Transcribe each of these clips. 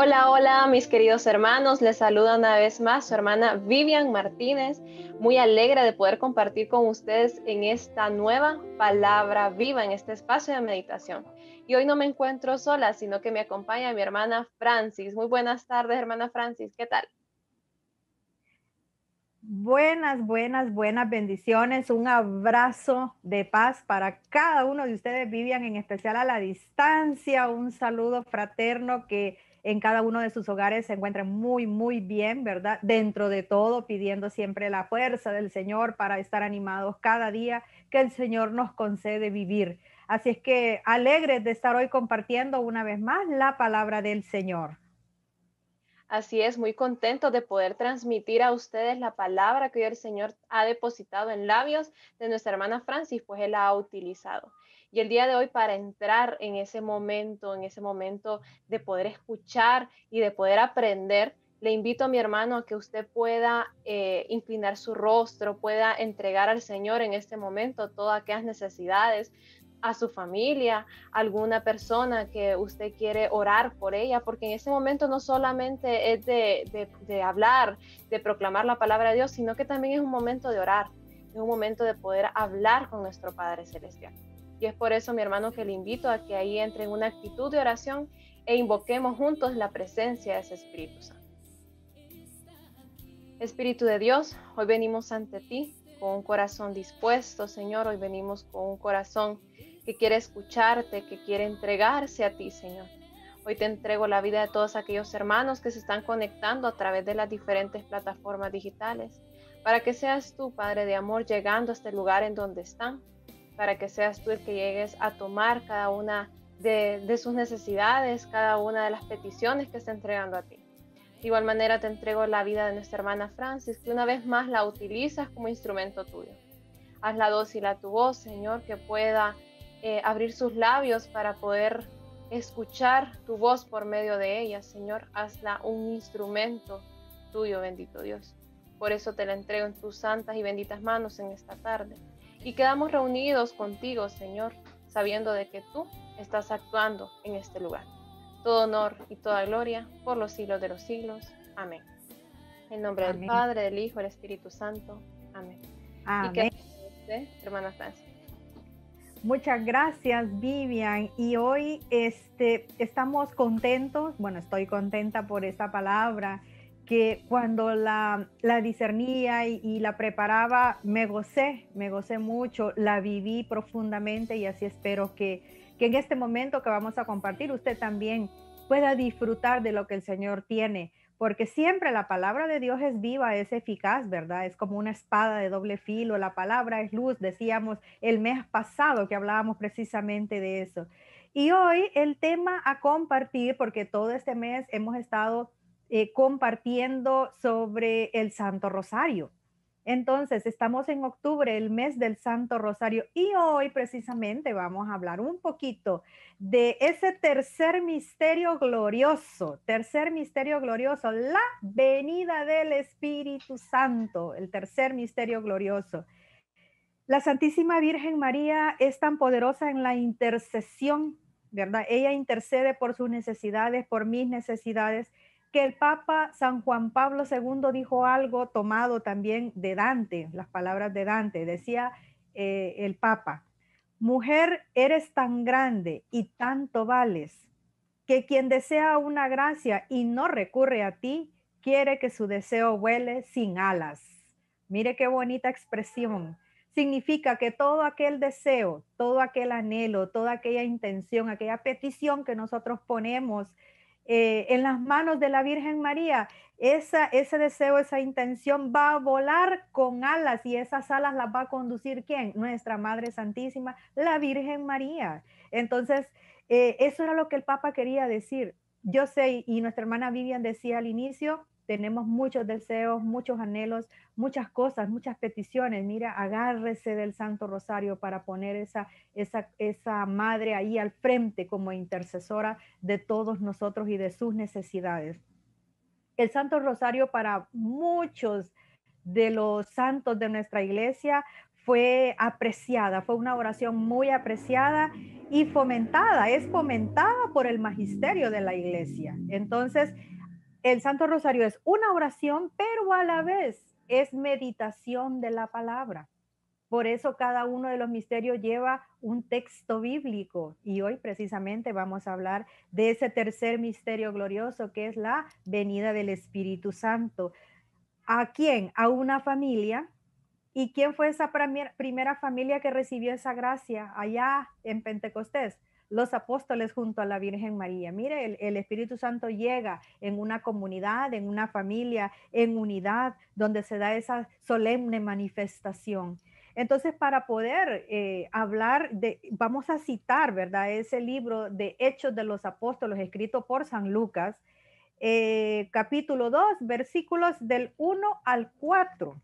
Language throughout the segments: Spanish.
Hola, hola, mis queridos hermanos. Les saluda una vez más su hermana Vivian Martínez. Muy alegre de poder compartir con ustedes en esta nueva palabra viva, en este espacio de meditación. Y hoy no me encuentro sola, sino que me acompaña mi hermana Francis. Muy buenas tardes, hermana Francis. ¿Qué tal? Buenas, buenas, buenas bendiciones. Un abrazo de paz para cada uno de ustedes, Vivian, en especial a la distancia. Un saludo fraterno que en cada uno de sus hogares se encuentran muy, muy bien, ¿verdad? Dentro de todo, pidiendo siempre la fuerza del Señor para estar animados cada día que el Señor nos concede vivir. Así es que alegres de estar hoy compartiendo una vez más la palabra del Señor. Así es, muy contento de poder transmitir a ustedes la palabra que hoy el Señor ha depositado en labios de nuestra hermana Francis, pues él la ha utilizado. Y el día de hoy para entrar en ese momento, en ese momento de poder escuchar y de poder aprender, le invito a mi hermano a que usted pueda eh, inclinar su rostro, pueda entregar al Señor en este momento todas aquellas necesidades, a su familia, a alguna persona que usted quiere orar por ella, porque en ese momento no solamente es de, hablar, de proclamar la palabra de Dios, sino que también es un momento de orar, es un momento de poder hablar con nuestro Padre Celestial. Y es por eso, mi hermano, que le invito a que ahí entre en una actitud de oración e invoquemos juntos la presencia de ese Espíritu Santo. Espíritu de Dios, hoy venimos ante ti con un corazón dispuesto, Señor. Hoy venimos con un corazón que quiere escucharte, que quiere entregarse a ti, Señor. Hoy te entrego la vida de todos aquellos hermanos que se están conectando a través de las diferentes plataformas digitales, para que seas tú, Padre de Amor, llegando a este lugar en donde están para que seas tú el que llegues a tomar cada una de, sus necesidades, cada una de las peticiones que está entregando a ti. De igual manera te entrego la vida de nuestra hermana Francis, que una vez más la utilizas como instrumento tuyo. Hazla dócil a tu voz, Señor, que pueda eh, abrir sus labios para poder escuchar tu voz por medio de ella, Señor. Hazla un instrumento tuyo, bendito Dios. Por eso te la entrego en tus santas y benditas manos en esta tarde y quedamos reunidos contigo, Señor, sabiendo de que tú estás actuando en este lugar. Todo honor y toda gloria por los siglos de los siglos. Amén. En nombre del Padre, del Hijo, del Espíritu Santo. Amén. Amén. Y que hermana Francia. Muchas gracias, Vivian. Y hoy este, estamos contentos, bueno, estoy contenta por esta palabra que cuando la, discernía y, la preparaba, me gocé, me gocé mucho, la viví profundamente y así espero que, que en este momento que vamos a compartir usted también pueda disfrutar de lo que el Señor tiene, porque siempre la palabra de Dios es viva, es eficaz, ¿verdad? Es como una espada de doble filo, la palabra es luz, decíamos el mes pasado que hablábamos precisamente de eso. Y hoy el tema a compartir, porque todo este mes hemos estado eh, compartiendo sobre el Santo Rosario. Entonces, estamos en octubre, el mes del Santo Rosario, y hoy precisamente vamos a hablar un poquito de ese tercer misterio glorioso, tercer misterio glorioso, la venida del Espíritu Santo, el tercer misterio glorioso. La Santísima Virgen María es tan poderosa en la intercesión, ¿verdad? Ella intercede por sus necesidades, por mis necesidades que el Papa San Juan Pablo II dijo algo tomado también de Dante, las palabras de Dante. Decía eh, el Papa, mujer, eres tan grande y tanto vales, que quien desea una gracia y no recurre a ti, quiere que su deseo vuele sin alas. Mire qué bonita expresión. Significa que todo aquel deseo, todo aquel anhelo, toda aquella intención, aquella petición que nosotros ponemos, eh, en las manos de la Virgen María, ese deseo, esa intención va a volar con alas y esas alas las va a conducir quién? Nuestra Madre Santísima, la Virgen María. Entonces, eh, eso era lo que el Papa quería decir. Yo sé, y nuestra hermana Vivian decía al inicio, tenemos muchos deseos, muchos anhelos, muchas cosas, muchas peticiones. Mira, agárrese del Santo Rosario para poner esa, esa, esa madre ahí al frente como intercesora de todos nosotros y de sus necesidades. El Santo Rosario para muchos de los santos de nuestra iglesia fue apreciada, fue una oración muy apreciada y fomentada, es fomentada por el magisterio de la iglesia. Entonces, el Santo Rosario es una oración, pero a la mm. vez es meditación de la palabra. Por eso cada uno de los misterios lleva un texto bíblico y hoy precisamente vamos a hablar de ese tercer misterio glorioso que es la venida del Espíritu Santo. ¿A quién? A una familia. ¿Y quién fue esa primera familia que recibió esa gracia allá en Pentecostés? los apóstoles junto a la Virgen María. Mire, el, Espíritu Santo llega en una comunidad, en una familia, en unidad, donde se da esa solemne manifestación. Entonces, para poder eh, hablar de, vamos a citar, ¿verdad? Ese libro de Hechos de los Apóstoles, escrito por San Lucas, eh, capítulo 2, versículos del 1 al 4.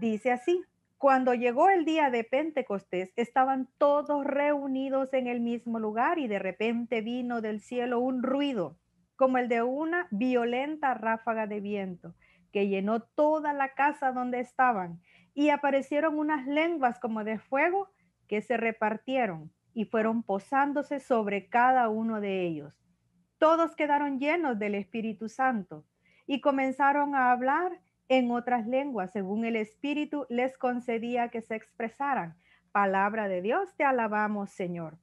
Dice así. Cuando llegó el día de Pentecostés, estaban todos reunidos en el mismo lugar y de repente vino del cielo un ruido, como el de una violenta ráfaga de viento, que llenó toda la casa donde estaban, y aparecieron unas lenguas como de fuego que se repartieron y fueron posándose sobre cada uno de ellos. Todos quedaron llenos del Espíritu Santo y comenzaron a hablar en otras lenguas, según el Espíritu les concedía que se expresaran. Palabra de Dios, te alabamos, Señor.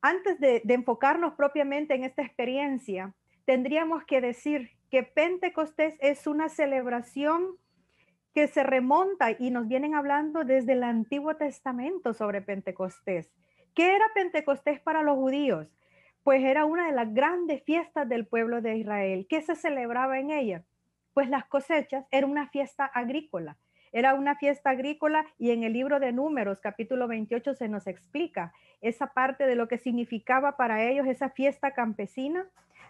Antes de, enfocarnos propiamente en esta experiencia, tendríamos que decir que Pentecostés es una celebración que se remonta y nos vienen hablando desde el Antiguo Testamento sobre Pentecostés. ¿Qué era Pentecostés para los judíos? Pues era una de las grandes fiestas del pueblo de Israel. ¿Qué se celebraba en ella? pues las cosechas, era una fiesta agrícola. Era una fiesta agrícola y en el libro de números, capítulo 28, se nos explica esa parte de lo que significaba para ellos esa fiesta campesina,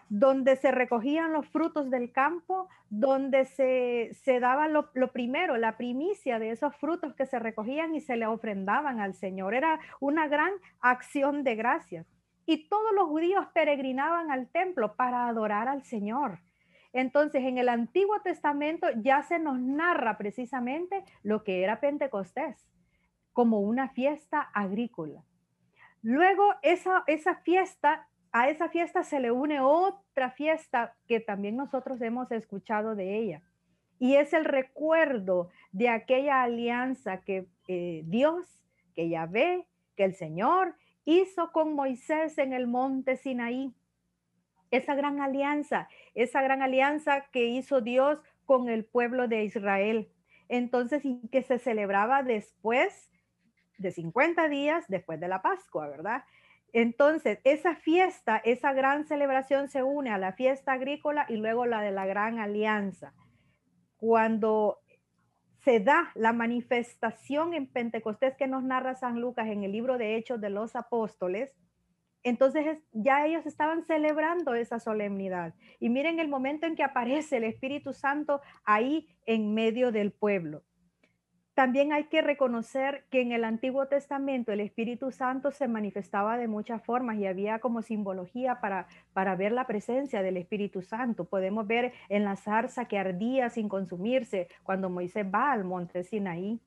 donde se recogían los frutos del campo, donde se, daba lo, lo, primero, la primicia de esos frutos que se recogían y se le ofrendaban al Señor. Era una gran acción de gracias. Y todos los judíos peregrinaban al templo para adorar al Señor. Entonces, en el Antiguo Testamento ya se nos narra precisamente lo que era Pentecostés, como una fiesta agrícola. Luego, esa, esa fiesta, a esa fiesta se le une otra fiesta que también nosotros hemos escuchado de ella, y es el recuerdo de aquella alianza que eh, Dios, que Yahvé, que el Señor hizo con Moisés en el monte Sinaí esa gran alianza, esa gran alianza que hizo Dios con el pueblo de Israel. Entonces, y que se celebraba después de 50 días después de la Pascua, ¿verdad? Entonces, esa fiesta, esa gran celebración se une a la fiesta agrícola y luego la de la gran alianza. Cuando se da la manifestación en Pentecostés que nos narra San Lucas en el libro de Hechos de los Apóstoles, entonces ya ellos estaban celebrando esa solemnidad. Y miren el momento en que aparece el Espíritu Santo ahí en medio del pueblo. También hay que reconocer que en el Antiguo Testamento el Espíritu Santo se manifestaba de muchas formas y había como simbología para, para ver la presencia del Espíritu Santo. Podemos ver en la zarza que ardía sin consumirse cuando Moisés va al monte Sinaí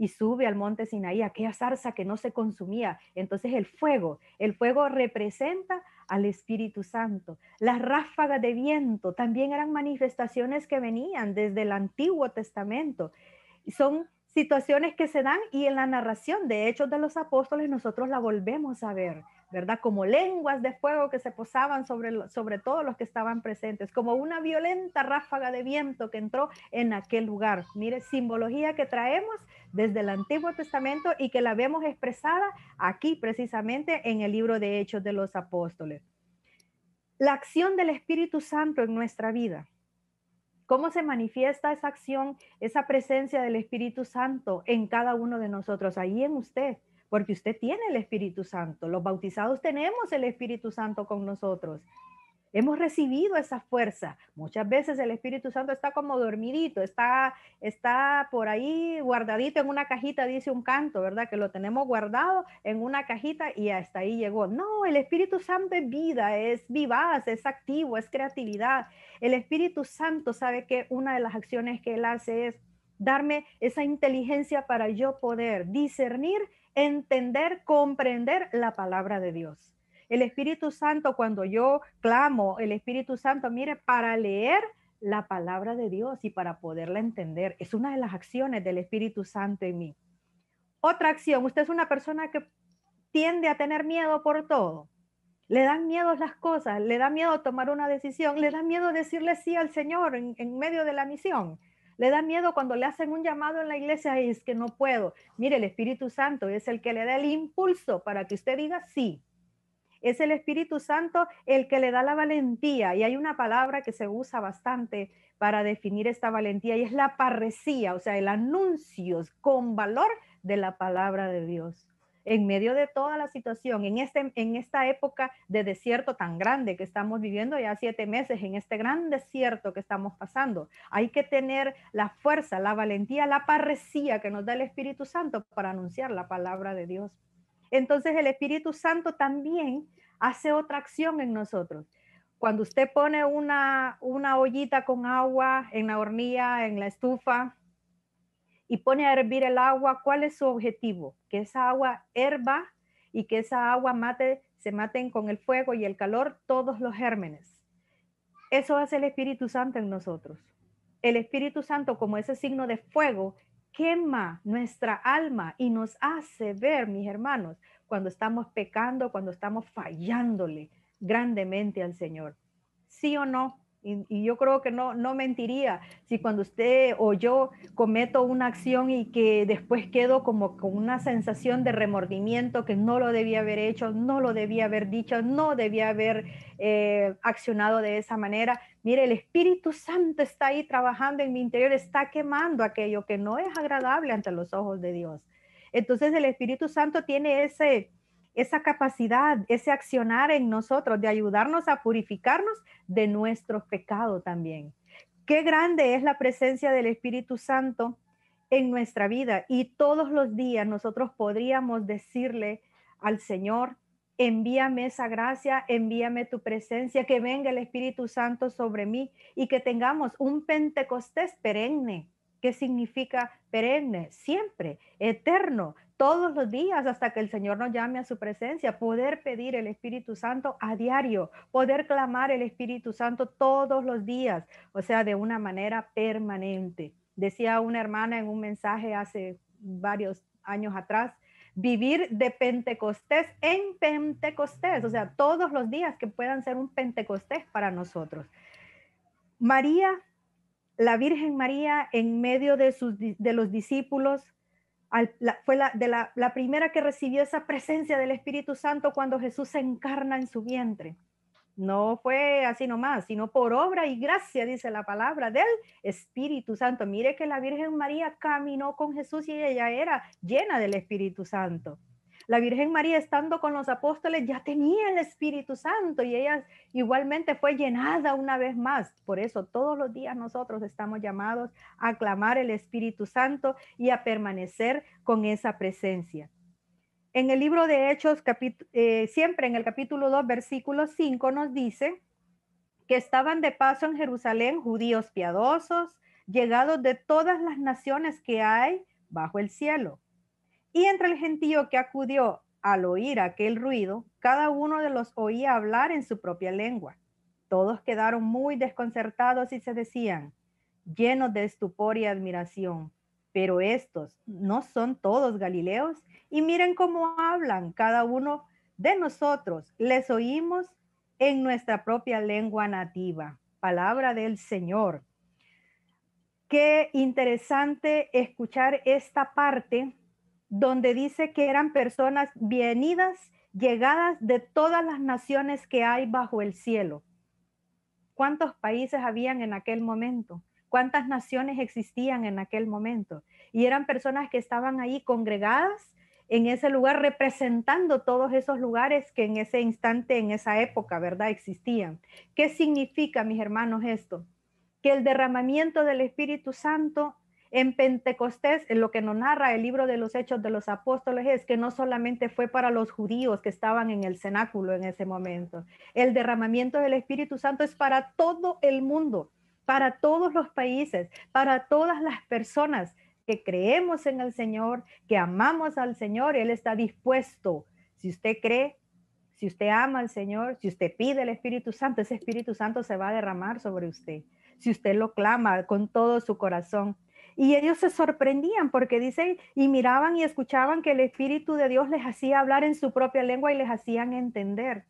y sube al monte Sinaí, aquella zarza que no se consumía. Entonces el fuego, el fuego representa al Espíritu Santo. Las ráfagas de viento también eran manifestaciones que venían desde el Antiguo Testamento. Son situaciones que se dan y en la narración de Hechos de los Apóstoles nosotros la volvemos a ver. ¿verdad? Como lenguas de fuego que se posaban sobre, sobre todos los que estaban presentes, como una violenta ráfaga de viento que entró en aquel lugar. Mire, simbología que traemos desde el Antiguo Testamento y que la vemos expresada aquí precisamente en el libro de Hechos de los Apóstoles. La acción del Espíritu Santo en nuestra vida. ¿Cómo se manifiesta esa acción, esa presencia del Espíritu Santo en cada uno de nosotros, ahí en usted? porque usted tiene el Espíritu Santo. Los bautizados tenemos el Espíritu Santo con nosotros. Hemos recibido esa fuerza. Muchas veces el Espíritu Santo está como dormidito, está, está por ahí guardadito en una cajita, dice un canto, ¿verdad? Que lo tenemos guardado en una cajita y hasta ahí llegó. No, el Espíritu Santo es vida, es vivaz, es activo, es creatividad. El Espíritu Santo sabe que una de las acciones que él hace es darme esa inteligencia para yo poder discernir entender, comprender la palabra de Dios. El Espíritu Santo, cuando yo clamo, el Espíritu Santo, mire, para leer la palabra de Dios y para poderla entender, es una de las acciones del Espíritu Santo en mí. Otra acción, usted es una persona que tiende a tener miedo por todo. Le dan miedo las cosas, le da miedo tomar una decisión, le da miedo decirle sí al Señor en, medio de la misión le da miedo cuando le hacen un llamado en la iglesia y es que no puedo. Mire, el Espíritu Santo es el que le da el impulso para que usted diga sí. Es el Espíritu Santo el que le da la valentía. Y hay una palabra que se usa bastante para definir esta valentía y es la parresía, o sea, el anuncio con valor de la palabra de Dios en medio de toda la situación, en, este, en esta época de desierto tan grande que estamos viviendo ya siete meses, en este gran desierto que estamos pasando, hay que tener la fuerza, la valentía, la parresía que nos da el Espíritu Santo para anunciar la palabra de Dios. Entonces el Espíritu Santo también hace otra acción en nosotros. Cuando usted pone una, una ollita con agua en la hornilla, en la estufa, y pone a hervir el agua, ¿cuál es su objetivo? Que esa agua herba y que esa agua mate, se maten con el fuego y el calor todos los gérmenes. Eso hace el Espíritu Santo en nosotros. El Espíritu Santo, como ese signo de fuego, quema nuestra alma y nos hace ver, mis hermanos, cuando estamos pecando, cuando estamos fallándole grandemente al Señor. ¿Sí o no? Y, yo creo que no, no mentiría si cuando usted o yo cometo una acción y que después quedo como con una sensación de remordimiento que no lo debía haber hecho, no lo debía haber dicho, no debía haber eh, accionado de esa manera. Mire, el Espíritu Santo está ahí trabajando en mi interior, está quemando aquello que no es agradable ante los ojos de Dios. Entonces el Espíritu Santo tiene ese, esa capacidad, ese accionar en nosotros de ayudarnos a purificarnos de nuestro pecado también. Qué grande es la presencia del Espíritu Santo en nuestra vida y todos los días nosotros podríamos decirle al Señor, envíame esa gracia, envíame tu presencia, que venga el Espíritu Santo sobre mí y que tengamos un Pentecostés perenne, ¿Qué significa perenne, siempre, eterno, todos los días hasta que el Señor nos llame a su presencia, poder pedir el Espíritu Santo a diario, poder clamar el Espíritu Santo todos los días, o sea, de una manera permanente. Decía una hermana en un mensaje hace varios años atrás, vivir de Pentecostés en Pentecostés, o sea, todos los días que puedan ser un Pentecostés para nosotros. María la Virgen María en medio de, sus, de los discípulos fue la, de la, primera que recibió esa presencia del Espíritu Santo cuando Jesús se encarna en su vientre. No fue así nomás, sino por obra y gracia, dice la palabra del Espíritu Santo. Mire que la Virgen María caminó con Jesús y ella era llena del Espíritu Santo. La Virgen María estando con los apóstoles ya tenía el Espíritu Santo y ella igualmente fue llenada una vez más. Por eso todos los días nosotros estamos llamados a clamar el Espíritu Santo y a permanecer con esa presencia. En el libro de Hechos, eh, siempre en el capítulo 2, versículo 5, nos dice que estaban de paso en Jerusalén judíos piadosos, llegados de todas las naciones que hay bajo el cielo. Y entre el gentío que acudió al oír aquel ruido, cada uno de los oía hablar en su propia lengua. Todos quedaron muy desconcertados y se decían, llenos de estupor y admiración, pero estos no son todos galileos y miren cómo hablan cada uno de nosotros. Les oímos en nuestra propia lengua nativa. Palabra del Señor. Qué interesante escuchar esta parte donde dice que eran personas venidas llegadas de todas las naciones que hay bajo el cielo. ¿Cuántos países habían en aquel momento? ¿Cuántas naciones existían en aquel momento? Y eran personas que estaban ahí congregadas en ese lugar representando todos esos lugares que en ese instante, en esa época, ¿verdad? Existían. ¿Qué significa, mis hermanos, esto? Que el derramamiento del Espíritu Santo en Pentecostés, en lo que nos narra el libro de los Hechos de los Apóstoles es que no solamente fue para los judíos que estaban en el cenáculo en ese momento, el derramamiento del Espíritu Santo es para todo el mundo, para todos los países, para todas las personas que creemos en el Señor, que amamos al Señor, Él está dispuesto. Si usted cree, si usted ama al Señor, si usted pide el Espíritu Santo, ese Espíritu Santo se va a derramar sobre usted. Si usted lo clama con todo su corazón, y ellos se sorprendían porque dicen, y miraban y escuchaban que el Espíritu de Dios les hacía hablar en su propia lengua y les hacían entender.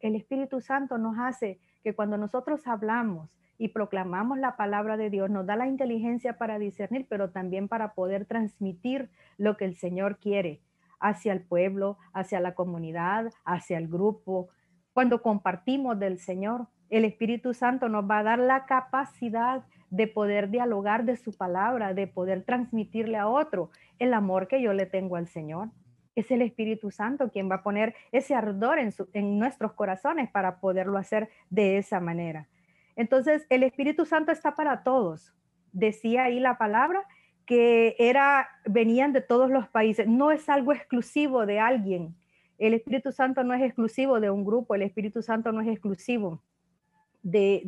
El Espíritu Santo nos hace que cuando nosotros hablamos y proclamamos la palabra de Dios, nos da la inteligencia para discernir, pero también para poder transmitir lo que el Señor quiere hacia el pueblo, hacia la comunidad, hacia el grupo. Cuando compartimos del Señor, el Espíritu Santo nos va a dar la capacidad de poder dialogar de su palabra, de poder transmitirle a otro el amor que yo le tengo al Señor. Es el Espíritu Santo quien va a poner ese ardor en, nuestros corazones para poderlo hacer de esa manera. Entonces, el Espíritu Santo está para todos. Decía ahí la palabra que era venían de todos los países, no es algo exclusivo de alguien. El Espíritu Santo no es exclusivo de un grupo, el Espíritu Santo no es exclusivo de,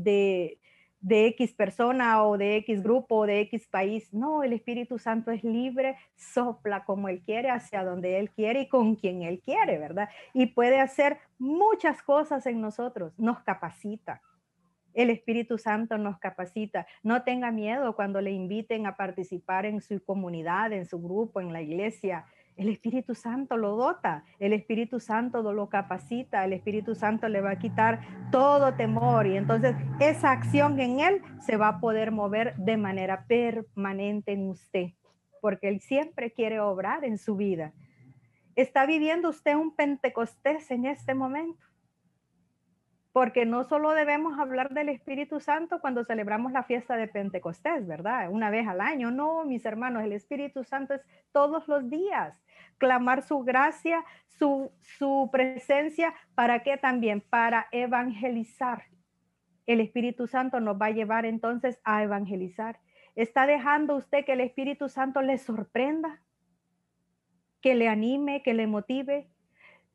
de X persona o de X grupo o de X país. No, el Espíritu Santo es libre, sopla como Él quiere, hacia donde Él quiere y con quien Él quiere, ¿verdad? Y puede hacer muchas cosas en nosotros, nos capacita. El Espíritu Santo nos capacita. No tenga miedo cuando le inviten a participar en su comunidad, en su grupo, en la iglesia. El Espíritu Santo lo dota, el Espíritu Santo lo capacita, el Espíritu Santo le va a quitar todo temor y entonces esa acción en él se va a poder mover de manera permanente en usted, porque él siempre quiere obrar en su vida. ¿Está viviendo usted un Pentecostés en este momento? porque no solo debemos hablar del Espíritu Santo cuando celebramos la fiesta de Pentecostés, ¿verdad? Una vez al año, no, mis hermanos, el Espíritu Santo es todos los días. Clamar su gracia, su, su presencia, ¿para qué también? Para evangelizar. El Espíritu Santo nos va a llevar entonces a evangelizar. ¿Está dejando usted que el Espíritu Santo le sorprenda? Que le anime, que le motive.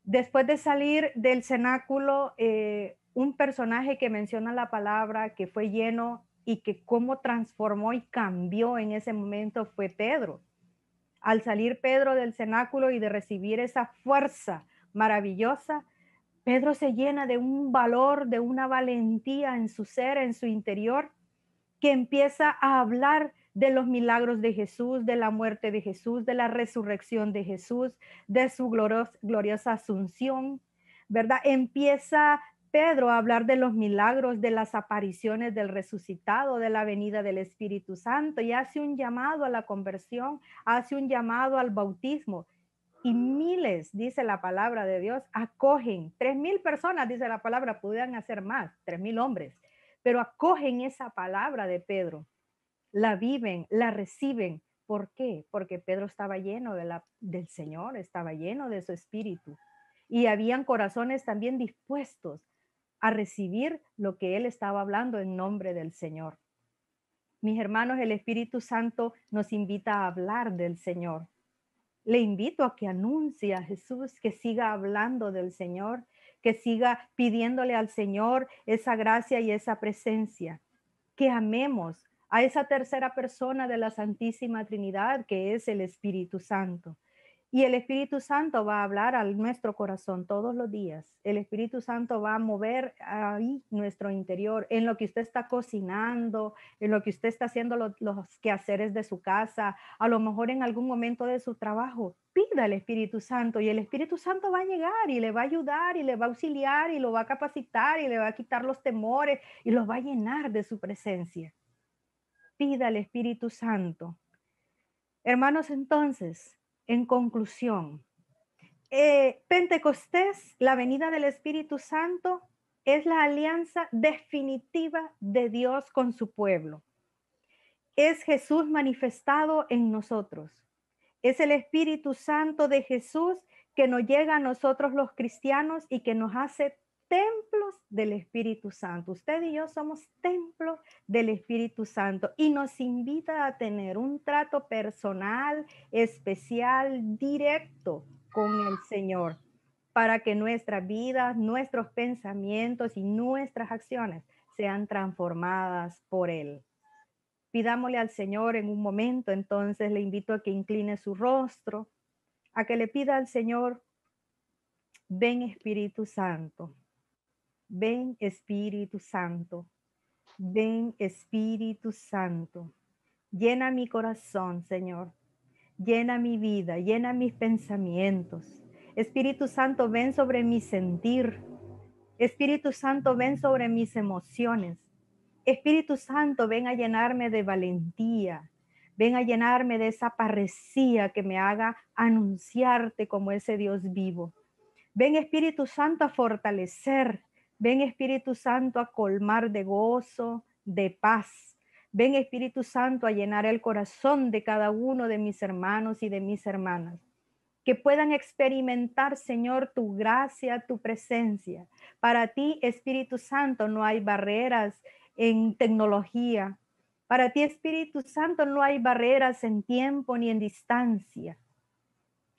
Después de salir del cenáculo, eh, un personaje que menciona la palabra, que fue lleno y que cómo transformó y cambió en ese momento fue Pedro. Al salir Pedro del cenáculo y de recibir esa fuerza maravillosa, Pedro se llena de un valor, de una valentía en su ser, en su interior, que empieza a hablar de los milagros de Jesús, de la muerte de Jesús, de la resurrección de Jesús, de su gloriosa asunción, ¿verdad? Empieza Pedro a hablar de los milagros, de las apariciones del resucitado, de la venida del Espíritu Santo y hace un llamado a la conversión, hace un llamado al bautismo. Y miles, dice la palabra de Dios, acogen. Tres mil personas, dice la palabra, pudieran hacer más, tres mil hombres, pero acogen esa palabra de Pedro, la viven, la reciben. ¿Por qué? Porque Pedro estaba lleno de la, del Señor, estaba lleno de su espíritu y habían corazones también dispuestos a recibir lo que él estaba hablando en nombre del Señor. Mis hermanos, el Espíritu Santo nos invita a hablar del Señor. Le invito a que anuncie a Jesús, que siga hablando del Señor, que siga pidiéndole al Señor esa gracia y esa presencia. Que amemos a esa tercera persona de la Santísima Trinidad, que es el Espíritu Santo y el Espíritu Santo va a hablar al nuestro corazón todos los días. El Espíritu Santo va a mover ahí nuestro interior, en lo que usted está cocinando, en lo que usted está haciendo los, quehaceres de su casa, a lo mejor en algún momento de su trabajo. Pida al Espíritu Santo y el Espíritu Santo va a llegar y le va a ayudar y le va a auxiliar y lo va a capacitar y le va a quitar los temores y lo va a llenar de su presencia. Pida al Espíritu Santo. Hermanos, entonces, en conclusión, eh, Pentecostés, la venida del Espíritu Santo, es la alianza definitiva de Dios con su pueblo. Es Jesús manifestado en nosotros. Es el Espíritu Santo de Jesús que nos llega a nosotros los cristianos y que nos hace templos del Espíritu Santo. Usted y yo somos templos del Espíritu Santo y nos invita a tener un trato personal, especial, directo con el Señor para que nuestras vidas, nuestros pensamientos y nuestras acciones sean transformadas por Él. Pidámosle al Señor en un momento, entonces le invito a que incline su rostro, a que le pida al Señor, ven Espíritu Santo. Ven Espíritu Santo, ven Espíritu Santo. Llena mi corazón, Señor. Llena mi vida, llena mis pensamientos. Espíritu Santo, ven sobre mi sentir. Espíritu Santo, ven sobre mis emociones. Espíritu Santo, ven a llenarme de valentía. Ven a llenarme de esa parecía que me haga anunciarte como ese Dios vivo. Ven Espíritu Santo a fortalecer Ven Espíritu Santo a colmar de gozo, de paz. Ven Espíritu Santo a llenar el corazón de cada uno de mis hermanos y de mis hermanas. Que puedan experimentar, Señor, tu gracia, tu presencia. Para ti, Espíritu Santo, no hay barreras en tecnología. Para ti, Espíritu Santo, no hay barreras en tiempo ni en distancia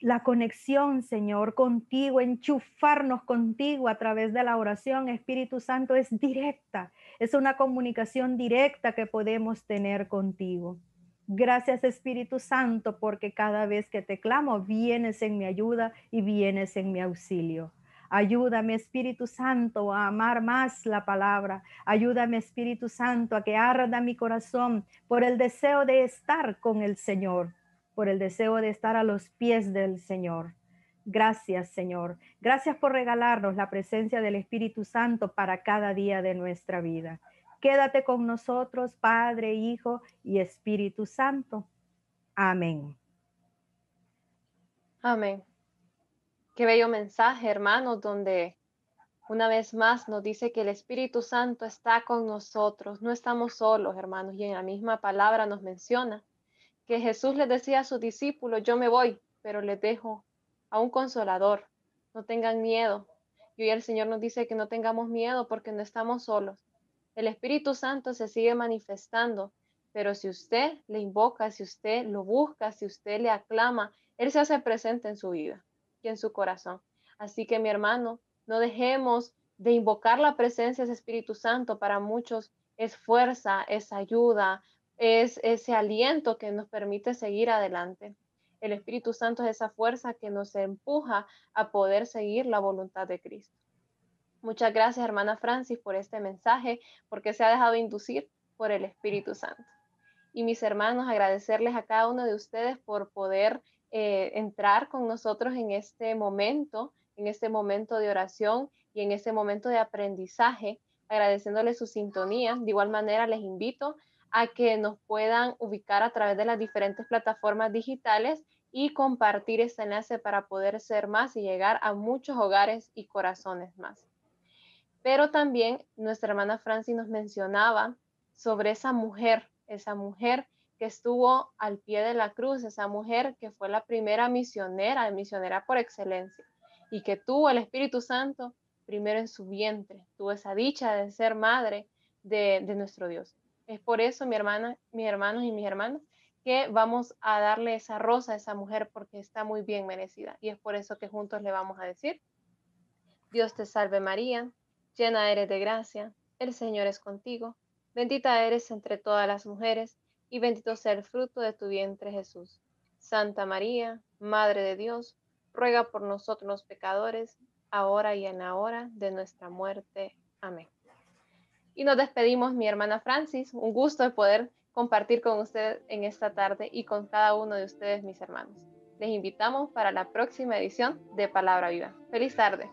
la conexión, Señor, contigo, enchufarnos contigo a través de la oración, Espíritu Santo, es directa, es una comunicación directa que podemos tener contigo. Gracias Espíritu Santo, porque cada vez que te clamo, vienes en mi ayuda y vienes en mi auxilio. Ayúdame Espíritu Santo a amar más la palabra. Ayúdame Espíritu Santo a que arda mi corazón por el deseo de estar con el Señor por el deseo de estar a los pies del Señor. Gracias, Señor. Gracias por regalarnos la presencia del Espíritu Santo para cada día de nuestra vida. Quédate con nosotros, Padre, Hijo y Espíritu Santo. Amén. Amén. Qué bello mensaje, hermanos, donde una vez más nos dice que el Espíritu Santo está con nosotros. No estamos solos, hermanos, y en la misma palabra nos menciona Jesús les decía a sus discípulos, yo me voy, pero les dejo a un consolador, no tengan miedo. Y hoy el Señor nos dice que no tengamos miedo porque no estamos solos. El Espíritu Santo se sigue manifestando, pero si usted le invoca, si usted lo busca, si usted le aclama, Él se hace presente en su vida y en su corazón. Así que mi hermano, no dejemos de invocar la presencia de Espíritu Santo. Para muchos es fuerza, es ayuda, es ese aliento que nos permite seguir adelante. El Espíritu Santo es esa fuerza que nos empuja a poder seguir la voluntad de Cristo. Muchas gracias, hermana Francis, por este mensaje, porque se ha dejado inducir por el Espíritu Santo. Y mis hermanos, agradecerles a cada uno de ustedes por poder eh, entrar con nosotros en este momento, en este momento de oración y en este momento de aprendizaje, agradeciéndoles su sintonía. De igual manera, les invito a que nos puedan ubicar a través de las diferentes plataformas digitales y compartir este enlace para poder ser más y llegar a muchos hogares y corazones más. Pero también nuestra hermana Franci nos mencionaba sobre esa mujer, esa mujer que estuvo al pie de la cruz, esa mujer que fue la primera misionera, misionera por excelencia, y que tuvo el Espíritu Santo primero en su vientre, tuvo esa dicha de ser madre de nuestro Dios. Es por eso, mi hermana, mis hermanos y mis hermanas, que vamos a darle esa rosa a esa mujer porque está muy bien merecida. Y es por eso que juntos le vamos a decir, Dios te salve María, llena eres de gracia, el Señor es contigo, bendita eres entre todas las mujeres y bendito sea el fruto de tu vientre Jesús. Santa María, Madre de Dios, ruega por nosotros los pecadores, ahora y en la hora de nuestra muerte. Amén. Y nos despedimos, mi hermana Francis. Un gusto de poder compartir con usted en esta tarde y con cada uno de ustedes, mis hermanos. Les invitamos para la próxima edición de Palabra Viva. Feliz tarde.